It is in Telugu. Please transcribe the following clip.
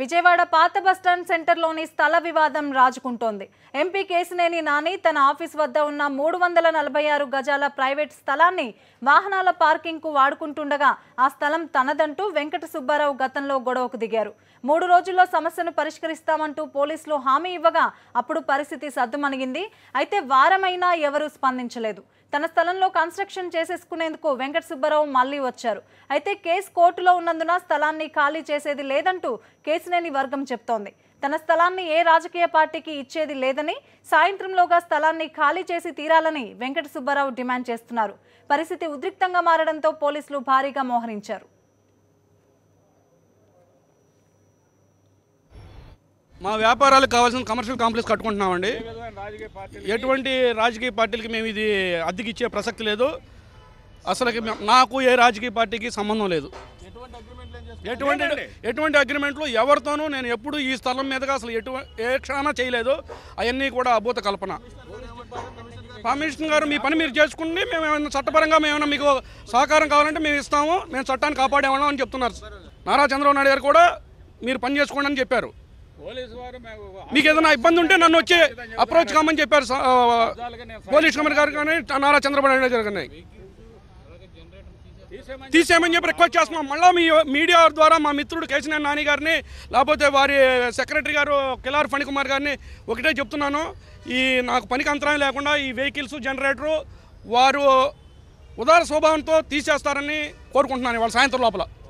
విజయవాడ పాత బస్టాండ్ సెంటర్లోని స్థల వివాదం రాజుకుంటోంది ఎంపీ కేసినేని నాని తన ఆఫీస్ వద్ద ఉన్న మూడు వందల నలభై ఆరు గజాల ప్రైవేట్ స్థలాన్ని వాహనాల పార్కింగ్కు వాడుకుంటుండగా ఆ స్థలం తనదంటూ వెంకట సుబ్బారావు గతంలో గొడవకు దిగారు మూడు రోజుల్లో సమస్యను పరిష్కరిస్తామంటూ పోలీసులు హామీ ఇవ్వగా అప్పుడు పరిస్థితి సద్దుమణిగింది అయితే వారమైనా ఎవరూ స్పందించలేదు తన స్థలంలో కన్స్ట్రక్షన్ చేసేసుకునేందుకు వెంకట సుబ్బారావు మళ్లీ వచ్చారు అయితే కేసు కోర్టులో ఉన్నందున స్థలాన్ని ఖాళీ చేసేది లేదంటూ కేసు కేసినేని వర్గం చెప్తోంది తన స్థలాన్ని ఏ రాజకీయ పార్టీకి ఇచ్చేది లేదని సాయంత్రంలోగా స్థలాన్ని ఖాళీ చేసి తీరాలని వెంకట సుబ్బారావు డిమాండ్ చేస్తున్నారు పరిస్థితి ఉద్రిక్తంగా మారడంతో పోలీసులు భారీగా మోహరించారు మా వ్యాపారాలకు కావాల్సిన కమర్షియల్ కాంప్లెక్స్ కట్టుకుంటున్నామండి ఎటువంటి రాజకీయ పార్టీలకి మేము ఇది అద్దెకిచ్చే ప్రసక్తి లేదు అసలు నాకు ఏ రాజకీయ పార్టీకి సంబంధం లేదు ఎటువంటి ఎటువంటి అగ్రిమెంట్లు ఎవరితోనూ నేను ఎప్పుడు ఈ స్థలం మీదగా అసలు ఎటు ఏ క్షణ చేయలేదు అవన్నీ కూడా అభూత కల్పన కమిషన్ గారు మీ పని మీరు చేసుకుని మేము ఏమైనా చట్టపరంగా మేమైనా మీకు సహకారం కావాలంటే మేము ఇస్తాము మేము చట్టాన్ని కాపాడేవాళ్ళం అని చెప్తున్నారు నారా చంద్రబాబు నాయుడు గారు కూడా మీరు పని చేసుకోండి అని చెప్పారు మీకు ఏదైనా ఇబ్బంది ఉంటే నన్ను వచ్చి అప్రోచ్ కామని చెప్పారు పోలీస్ కమిషనర్ గారు కానీ నారా చంద్రబాబు నాయుడు గారు కానీ తీసేయమని చెప్పి రిక్వెస్ట్ చేస్తున్నాం మళ్ళీ మీ మీడియా ద్వారా మా మిత్రుడు కేసీఆర్ నాని గారిని లేకపోతే వారి సెక్రటరీ గారు కిలార్ ఫణికుమార్ గారిని ఒకటే చెప్తున్నాను ఈ నాకు పనికి అంతరాయం లేకుండా ఈ వెహికల్స్ జనరేటరు వారు ఉదార స్వభావంతో తీసేస్తారని కోరుకుంటున్నాను వాళ్ళ సాయంత్రం లోపల